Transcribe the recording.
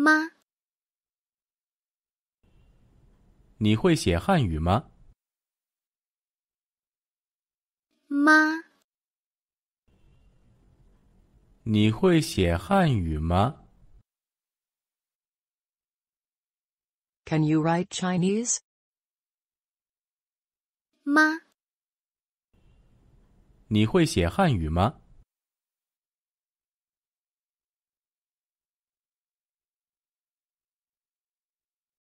妈，你会写汉语吗？妈，你会写汉语吗？Can you write Chinese？妈，你会写汉语吗？